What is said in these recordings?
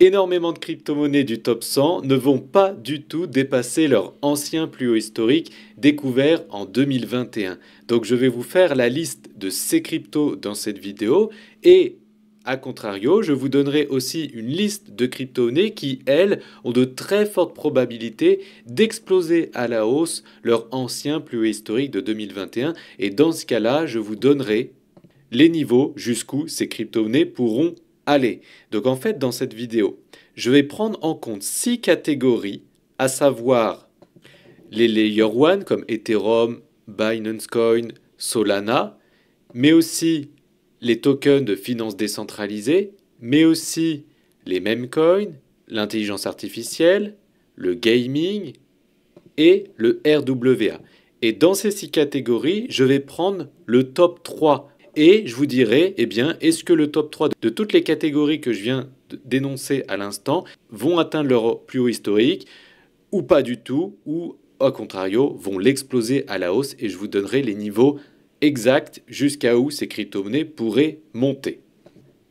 Énormément de crypto-monnaies du top 100 ne vont pas du tout dépasser leur ancien plus haut historique découvert en 2021. Donc je vais vous faire la liste de ces cryptos dans cette vidéo et a contrario, je vous donnerai aussi une liste de crypto-monnaies qui, elles, ont de très fortes probabilités d'exploser à la hausse leur ancien plus haut historique de 2021. Et dans ce cas-là, je vous donnerai les niveaux jusqu'où ces crypto-monnaies pourront Allez, donc en fait, dans cette vidéo, je vais prendre en compte six catégories, à savoir les layer One comme Ethereum, Binance Coin, Solana, mais aussi les tokens de finances décentralisées, mais aussi les mêmes coins, l'intelligence artificielle, le gaming et le RWA. Et dans ces six catégories, je vais prendre le top 3 et je vous dirai, eh bien, est-ce que le top 3 de toutes les catégories que je viens d'énoncer à l'instant vont atteindre leur plus haut historique ou pas du tout, ou au contrario, vont l'exploser à la hausse et je vous donnerai les niveaux exacts jusqu'à où ces crypto-monnaies pourraient monter.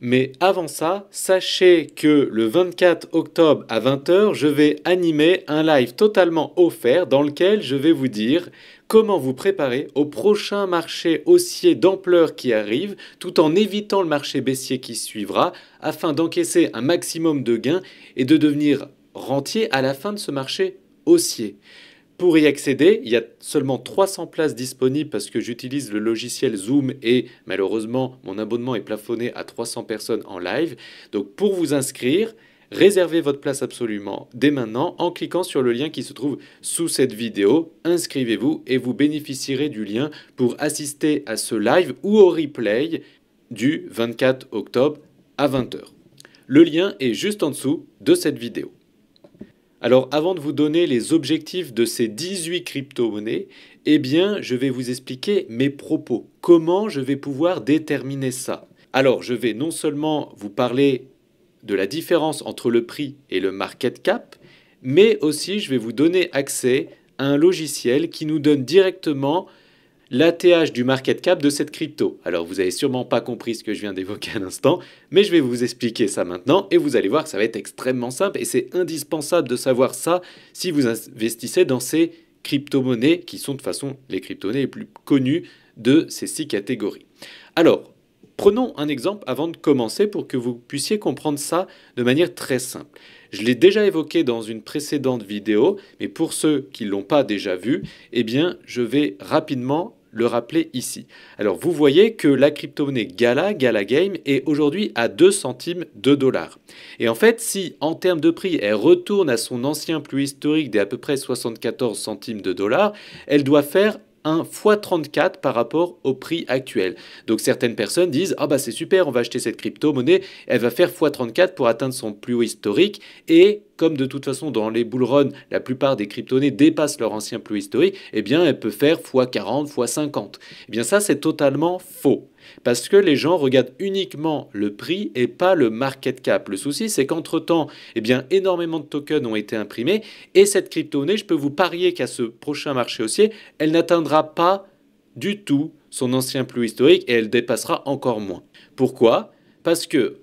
Mais avant ça, sachez que le 24 octobre à 20h, je vais animer un live totalement offert dans lequel je vais vous dire comment vous préparer au prochain marché haussier d'ampleur qui arrive tout en évitant le marché baissier qui suivra afin d'encaisser un maximum de gains et de devenir rentier à la fin de ce marché haussier. Pour y accéder, il y a seulement 300 places disponibles parce que j'utilise le logiciel Zoom et malheureusement, mon abonnement est plafonné à 300 personnes en live. Donc pour vous inscrire, réservez votre place absolument dès maintenant en cliquant sur le lien qui se trouve sous cette vidéo. Inscrivez-vous et vous bénéficierez du lien pour assister à ce live ou au replay du 24 octobre à 20h. Le lien est juste en dessous de cette vidéo. Alors avant de vous donner les objectifs de ces 18 crypto-monnaies, eh bien je vais vous expliquer mes propos, comment je vais pouvoir déterminer ça. Alors je vais non seulement vous parler de la différence entre le prix et le market cap, mais aussi je vais vous donner accès à un logiciel qui nous donne directement l'ATH du market cap de cette crypto. Alors vous n'avez sûrement pas compris ce que je viens d'évoquer à l'instant, mais je vais vous expliquer ça maintenant et vous allez voir que ça va être extrêmement simple et c'est indispensable de savoir ça si vous investissez dans ces crypto-monnaies qui sont de façon les crypto-monnaies les plus connues de ces six catégories. Alors, prenons un exemple avant de commencer pour que vous puissiez comprendre ça de manière très simple. Je l'ai déjà évoqué dans une précédente vidéo, mais pour ceux qui ne l'ont pas déjà vu, eh bien, je vais rapidement le rappeler ici. Alors vous voyez que la crypto-monnaie Gala, Gala Game, est aujourd'hui à 2 centimes de dollars. Et en fait, si en termes de prix, elle retourne à son ancien plus historique des à peu près 74 centimes de dollars, elle doit faire un x34 par rapport au prix actuel. Donc certaines personnes disent Ah bah c'est super, on va acheter cette crypto-monnaie, elle va faire x34 pour atteindre son plus haut historique et comme de toute façon dans les bull la plupart des crypto dépassent leur ancien plus historique, eh bien elle peut faire x40, x50. Eh bien ça c'est totalement faux parce que les gens regardent uniquement le prix et pas le market cap. Le souci, c'est qu'entre-temps, eh bien, énormément de tokens ont été imprimés et cette crypto je peux vous parier qu'à ce prochain marché haussier, elle n'atteindra pas du tout son ancien plus historique et elle dépassera encore moins. Pourquoi Parce que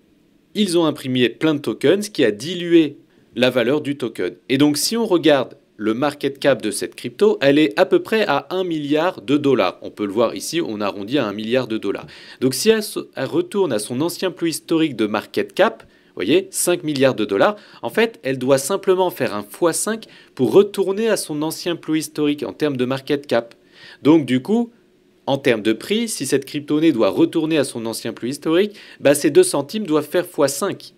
ils ont imprimé plein de tokens, ce qui a dilué la valeur du token. Et donc si on regarde le market cap de cette crypto, elle est à peu près à 1 milliard de dollars. On peut le voir ici, on arrondit à 1 milliard de dollars. Donc si elle, retourne à son ancien plus historique de market cap, voyez, 5 milliards de dollars. En fait, elle doit simplement faire un x5 pour retourner à son ancien plus historique en termes de market cap. Donc du coup, en termes de prix, si cette crypto née doit retourner à son ancien plus historique, bah, ces 2 centimes doivent faire x5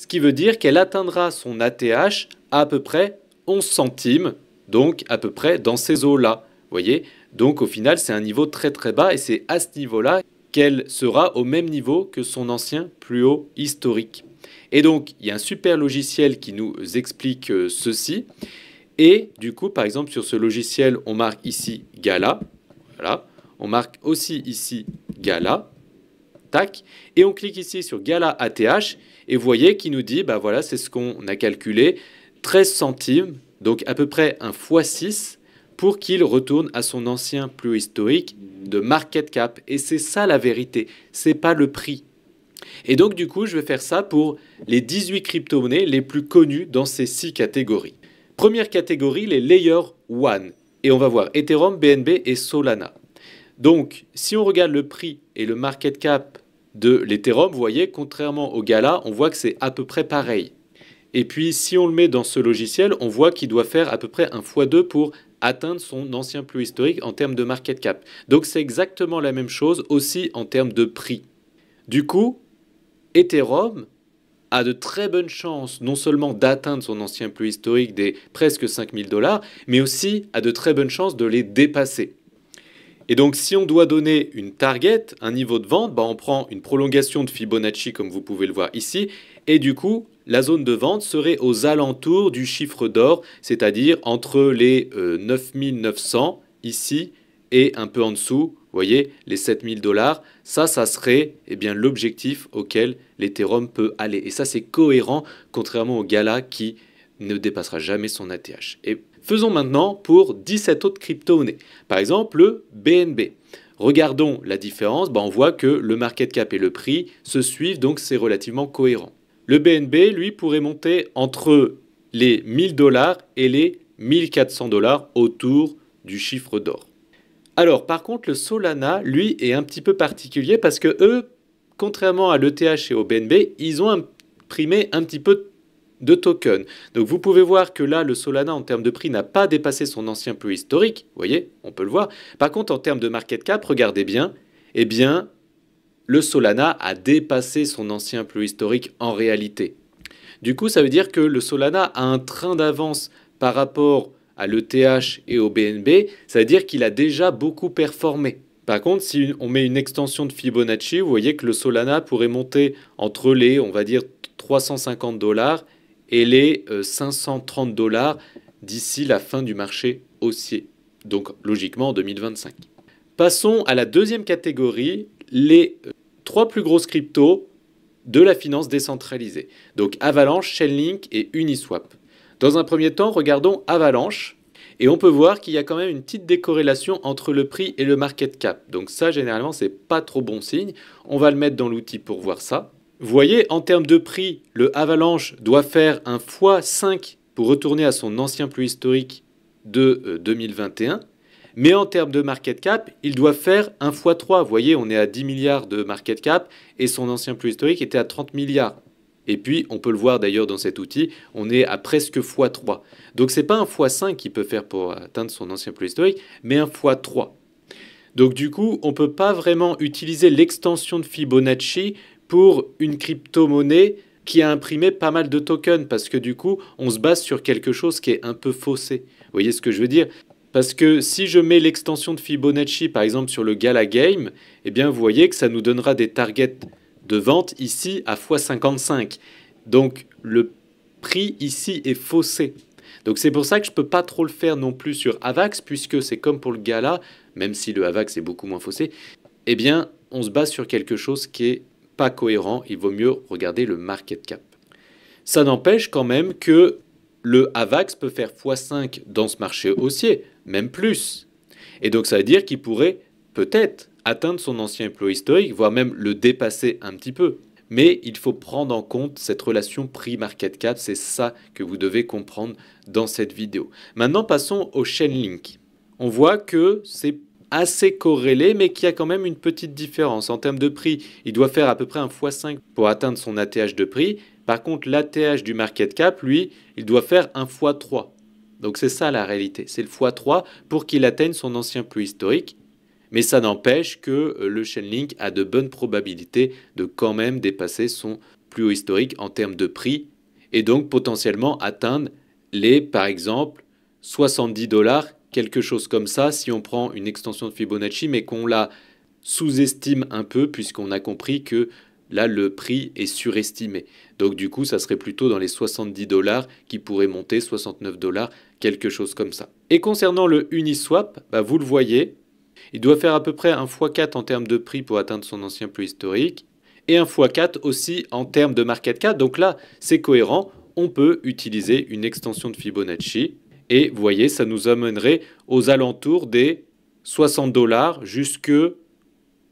ce qui veut dire qu'elle atteindra son ATH à, peu près 11 centimes, donc à peu près dans ces eaux-là. voyez Donc au final, c'est un niveau très très bas et c'est à ce niveau-là qu'elle sera au même niveau que son ancien plus haut historique. Et donc, il y a un super logiciel qui nous explique euh, ceci. Et du coup, par exemple, sur ce logiciel, on marque ici Gala. Voilà. On marque aussi ici Gala. Tac. Et on clique ici sur Gala ATH. Et vous voyez qui nous dit, bah voilà, c'est ce qu'on a calculé, 13 centimes, donc à peu près un fois 6 pour qu'il retourne à son ancien plus historique de market cap. Et c'est ça la vérité, c'est pas le prix. Et donc du coup, je vais faire ça pour les 18 crypto-monnaies les plus connues dans ces six catégories. Première catégorie, les Layer One, Et on va voir Ethereum, BNB et Solana. Donc, si on regarde le prix et le market cap de l'Ethereum, vous voyez, contrairement au Gala, on voit que c'est à peu près pareil. Et puis, si on le met dans ce logiciel, on voit qu'il doit faire à peu près un x2 pour atteindre son ancien plus historique en termes de market cap. Donc, c'est exactement la même chose aussi en termes de prix. Du coup, Ethereum a de très bonnes chances non seulement d'atteindre son ancien plus historique des presque 5000 dollars, mais aussi a de très bonnes chances de les dépasser. Et donc, si on doit donner une target, un niveau de vente, bah, on prend une prolongation de Fibonacci, comme vous pouvez le voir ici, et du coup, la zone de vente serait aux alentours du chiffre d'or, c'est-à-dire entre les 9900 euh, ici et un peu en dessous, vous voyez, les 7000 dollars, ça, ça serait eh bien l'objectif auquel l'Ethereum peut aller. Et ça, c'est cohérent, contrairement au Gala qui ne dépassera jamais son ATH. Et Faisons maintenant pour 17 autres crypto-monnaies, par exemple le BNB. Regardons la différence, bah, on voit que le market cap et le prix se suivent, donc c'est relativement cohérent. Le BNB, lui, pourrait monter entre les 1000 dollars et les 1400 dollars autour du chiffre d'or. Alors par contre, le Solana, lui, est un petit peu particulier parce que eux, contrairement à l'ETH et au BNB, ils ont imprimé un petit peu de de token. Donc vous pouvez voir que là, le Solana en termes de prix n'a pas dépassé son ancien plus historique. Vous voyez, on peut le voir. Par contre, en termes de market cap, regardez bien. Eh bien, le Solana a dépassé son ancien plus historique en réalité. Du coup, ça veut dire que le Solana a un train d'avance par rapport à l'ETH et au BNB, ça veut dire qu'il a déjà beaucoup performé. Par contre, si on met une extension de Fibonacci, vous voyez que le Solana pourrait monter entre les, on va dire, 350 dollars et les 530 euh, dollars d'ici la fin du marché haussier, donc logiquement en 2025. Passons à la deuxième catégorie, les euh, trois plus grosses cryptos de la finance décentralisée, donc Avalanche, Chainlink et Uniswap. Dans un premier temps, regardons Avalanche. Et on peut voir qu'il y a quand même une petite décorrélation entre le prix et le market cap. Donc ça, généralement, n'est pas trop bon signe. On va le mettre dans l'outil pour voir ça. Vous voyez, en termes de prix, le Avalanche doit faire un x5 pour retourner à son ancien plus historique de 2021. Euh, mais en termes de market cap, il doit faire un x 3. Vous voyez, on est à 10 milliards de market cap et son ancien plus historique était à 30 milliards. Et puis, on peut le voir d'ailleurs dans cet outil, on est à presque x 3. Donc, ce n'est pas un x 5 qu'il peut faire pour atteindre son ancien plus historique, mais un x 3. Donc, du coup, on ne peut pas vraiment utiliser l'extension de Fibonacci pour une crypto-monnaie qui a imprimé pas mal de tokens parce que du coup, on se base sur quelque chose qui est un peu faussé. Vous voyez ce que je veux dire parce que si je mets l'extension de Fibonacci, par exemple, sur le Gala Game, eh bien, vous voyez que ça nous donnera des targets de vente ici à x55. Donc, le prix ici est faussé. Donc c'est pour ça que je ne peux pas trop le faire non plus sur Avax, puisque c'est comme pour le gala, même si le Avax est beaucoup moins faussé, eh bien on se base sur quelque chose qui est cohérent, il vaut mieux regarder le market cap. Ça n'empêche quand même que le AVAX peut faire x5 dans ce marché haussier, même plus. Et donc ça veut dire qu'il pourrait peut-être atteindre son ancien emploi historique, voire même le dépasser un petit peu. Mais il faut prendre en compte cette relation prix-market cap, c'est ça que vous devez comprendre dans cette vidéo. Maintenant passons au chainlink link. On voit que c'est assez corrélé, mais qui a quand même une petite différence. En termes de prix, il doit faire à peu près un x5 pour atteindre son ATH de prix. Par contre, l'ATH du market cap, lui, il doit faire un x3. Donc c'est ça la réalité, c'est le x3 pour qu'il atteigne son ancien plus historique. Mais ça n'empêche que euh, le Chainlink a de bonnes probabilités de quand même dépasser son plus haut historique en termes de prix et donc potentiellement atteindre les, par exemple, 70 dollars quelque chose comme ça si on prend une extension de Fibonacci, mais qu'on la sous-estime un peu, puisqu'on a compris que là, le prix est surestimé. Donc du coup, ça serait plutôt dans les 70 dollars qui pourrait monter 69 dollars, quelque chose comme ça. Et concernant le Uniswap, bah, vous le voyez, il doit faire à peu près un x4 en termes de prix pour atteindre son ancien plus historique, et un x4 aussi en termes de market cap. Donc là, c'est cohérent, on peut utiliser une extension de Fibonacci et vous voyez, ça nous amènerait aux alentours des 60 dollars jusque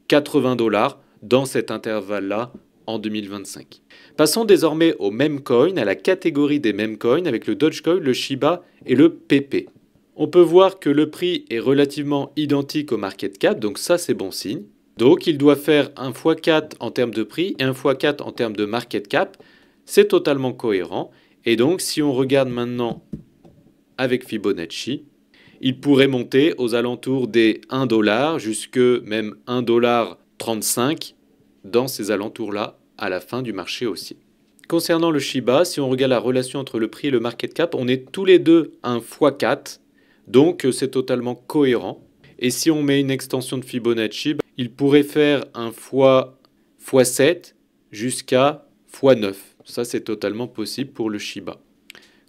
80 dollars dans cet intervalle-là en 2025. Passons désormais aux meme coins, à la catégorie des mêmes coins avec le Dogecoin, le Shiba et le PP. On peut voir que le prix est relativement identique au market cap, donc ça c'est bon signe. Donc il doit faire 1 x 4 en termes de prix et 1 x 4 en termes de market cap. C'est totalement cohérent. Et donc si on regarde maintenant avec Fibonacci. Il pourrait monter aux alentours des 1 dollar jusque même 1 dollar 35 dans ces alentours-là à la fin du marché aussi. Concernant le Shiba, si on regarde la relation entre le prix et le market cap, on est tous les deux 1 x 4, donc c'est totalement cohérent. Et si on met une extension de Fibonacci, bah, il pourrait faire un fois x7 jusqu'à x9. Ça, c'est totalement possible pour le Shiba.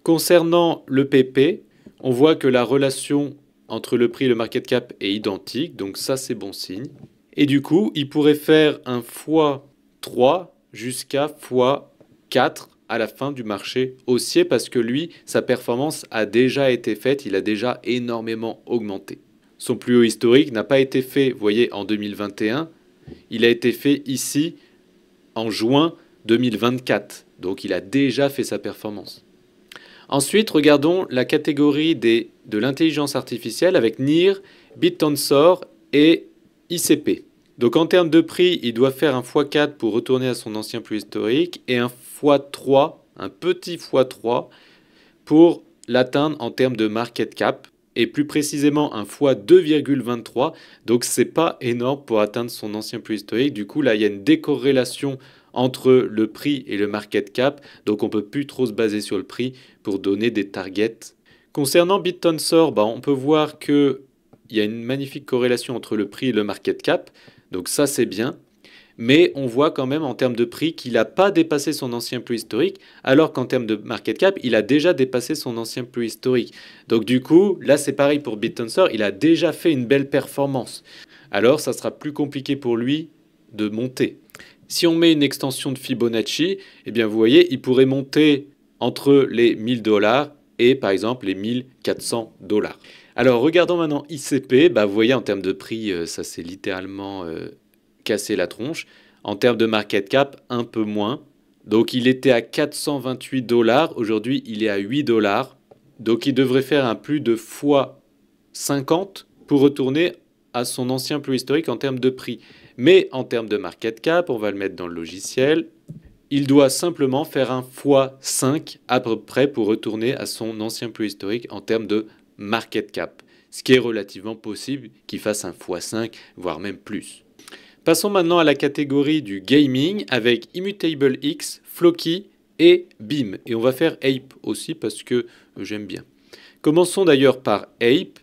Concernant le PP, on voit que la relation entre le prix et le market cap est identique, donc ça c'est bon signe. Et du coup, il pourrait faire un x3 jusqu'à x4 à la fin du marché haussier parce que lui, sa performance a déjà été faite, il a déjà énormément augmenté. Son plus haut historique n'a pas été fait, vous voyez, en 2021, il a été fait ici en juin 2024. Donc il a déjà fait sa performance. Ensuite, regardons la catégorie de l'intelligence artificielle avec NIR, BitTensor et ICP. Donc en termes de prix, il doit faire un x4 pour retourner à son ancien plus historique et un x3, un petit x3 pour l'atteindre en termes de market cap et plus précisément un x2,23. Donc c'est pas énorme pour atteindre son ancien plus historique. Du coup, là, il y a une décorrélation entre le prix et le market cap, donc on peut plus trop se baser sur le prix pour donner des targets. Concernant BitTensor, bah, on peut voir qu'il y a une magnifique corrélation entre le prix et le market cap, donc ça c'est bien. Mais on voit quand même en termes de prix qu'il n'a pas dépassé son ancien plus historique, alors qu'en termes de market cap, il a déjà dépassé son ancien plus historique. Donc du coup, là c'est pareil pour BitTensor il a déjà fait une belle performance. Alors ça sera plus compliqué pour lui de monter. Si on met une extension de Fibonacci, eh bien vous voyez, il pourrait monter entre les 1000 dollars et par exemple les 1400 dollars. Alors regardons maintenant ICP, bah, vous voyez en termes de prix, euh, ça s'est littéralement euh, cassé la tronche. En termes de market cap, un peu moins. Donc il était à 428 dollars, aujourd'hui il est à 8 dollars. Donc il devrait faire un plus de fois 50 pour retourner à son ancien plus historique en termes de prix. Mais en termes de market cap, on va le mettre dans le logiciel. Il doit simplement faire un x5 à peu près pour retourner à son ancien plus historique en termes de market cap. Ce qui est relativement possible qu'il fasse un x5, voire même plus. Passons maintenant à la catégorie du gaming avec Immutable X, Floki et BIM. Et on va faire Ape aussi parce que j'aime bien. Commençons d'ailleurs par Ape.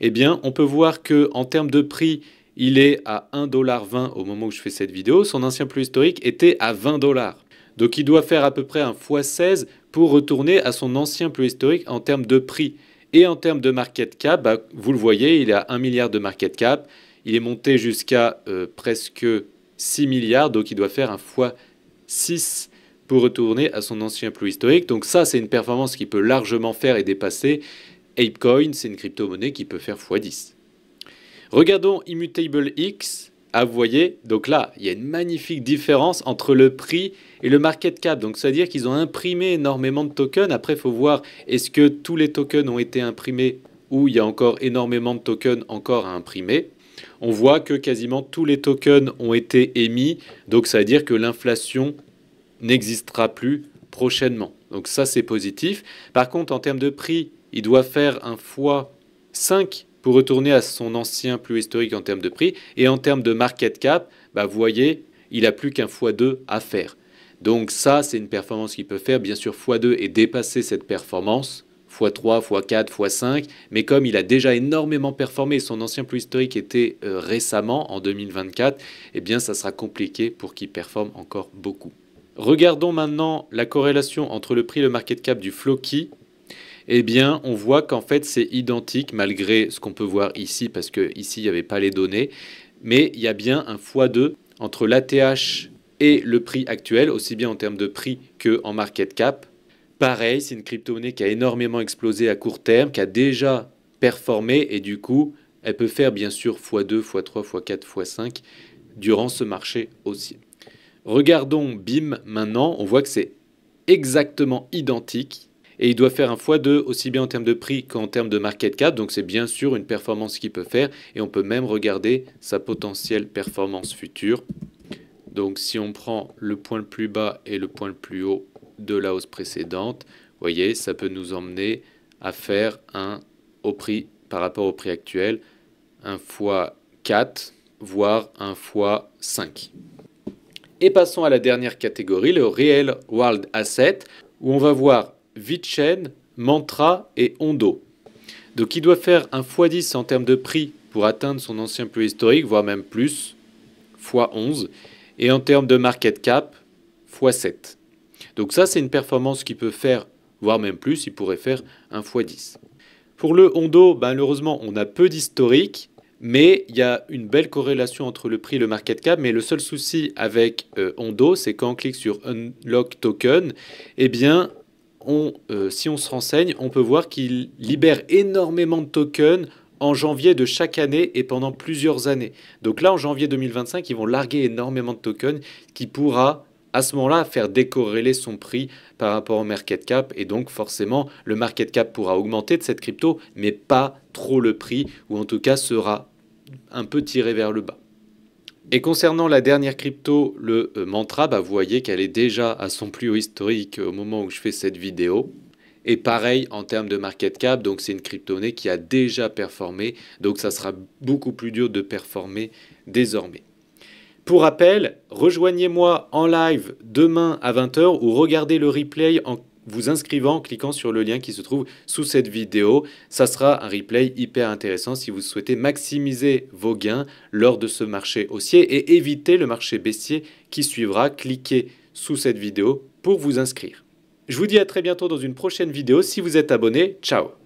Eh bien, on peut voir qu'en termes de prix, il est à 1,20$ au moment où je fais cette vidéo. Son ancien plus historique était à 20$. Donc il doit faire à peu près un x16 pour retourner à son ancien plus historique en termes de prix. Et en termes de market cap, bah, vous le voyez, il est à 1 milliard de market cap. Il est monté jusqu'à euh, presque 6 milliards, donc il doit faire un x6 pour retourner à son ancien plus historique. Donc ça, c'est une performance qui peut largement faire et dépasser. ApeCoin, c'est une crypto-monnaie qui peut faire x10. Regardons Immutable X. Ah, vous voyez, donc là, il y a une magnifique différence entre le prix et le market cap. Donc, c'est-à-dire qu'ils ont imprimé énormément de tokens. Après, il faut voir, est-ce que tous les tokens ont été imprimés ou il y a encore énormément de tokens encore à imprimer on voit que quasiment tous les tokens ont été émis, donc ça veut dire que l'inflation n'existera plus prochainement. Donc ça c'est positif. Par contre en termes de prix, il doit faire un fois 5 pour retourner à son ancien plus historique en termes de prix. Et en termes de market cap, bah, vous voyez, il a plus qu'un x2 à faire. Donc ça, c'est une performance qu'il peut faire. Bien sûr, x2 et dépasser cette performance, x3, x4, x5. Mais comme il a déjà énormément performé, son ancien plus historique était euh, récemment, en 2024, eh bien ça sera compliqué pour qu'il performe encore beaucoup. Regardons maintenant la corrélation entre le prix et le market cap du Floki eh bien, on voit qu'en fait, c'est identique malgré ce qu'on peut voir ici, parce qu'ici, il n'y avait pas les données. Mais il y a bien un x2 entre l'ATH et le prix actuel, aussi bien en termes de prix qu'en market cap. Pareil, c'est une crypto-monnaie qui a énormément explosé à court terme, qui a déjà performé et du coup, elle peut faire bien sûr x2, x3, x4, x5 durant ce marché aussi. Regardons BIM maintenant, on voit que c'est exactement identique et il doit faire un x2 aussi bien en termes de prix qu'en termes de market cap. Donc c'est bien sûr une performance qu'il peut faire et on peut même regarder sa potentielle performance future. Donc si on prend le point le plus bas et le point le plus haut de la hausse précédente, vous voyez, ça peut nous emmener à faire un au prix par rapport au prix actuel, un fois 4 voire un fois 5. Et passons à la dernière catégorie, le Real World Asset, où on va voir Vitchen, Mantra et Hondo. Donc il doit faire un x10 en termes de prix pour atteindre son ancien plus historique, voire même plus, x11, et en termes de market cap, x7. Donc ça, c'est une performance qui peut faire, voire même plus, il pourrait faire un x10. Pour le Hondo, malheureusement, on a peu d'historique, mais il y a une belle corrélation entre le prix et le market cap. Mais le seul souci avec Ondo, euh, Hondo, c'est quand on clique sur Unlock Token, eh bien, euh, si on se renseigne, on peut voir qu'il libère énormément de tokens en janvier de chaque année et pendant plusieurs années. Donc là, en janvier 2025, ils vont larguer énormément de tokens qui pourra à ce moment-là faire décorréler son prix par rapport au market cap et donc forcément le market cap pourra augmenter de cette crypto mais pas trop le prix ou en tout cas sera un peu tiré vers le bas. Et concernant la dernière crypto, le euh, Mantra, bah vous voyez qu'elle est déjà à son plus haut historique euh, au moment où je fais cette vidéo. Et pareil en termes de market cap, donc c'est une crypto née qui a déjà performé, donc ça sera beaucoup plus dur de performer désormais. Pour rappel, rejoignez-moi en live demain à 20h ou regardez le replay en vous inscrivant en cliquant sur le lien qui se trouve sous cette vidéo. Ça sera un replay hyper intéressant si vous souhaitez maximiser vos gains lors de ce marché haussier et éviter le marché baissier qui suivra. Cliquez sous cette vidéo pour vous inscrire. Je vous dis à très bientôt dans une prochaine vidéo. Si vous êtes abonné, ciao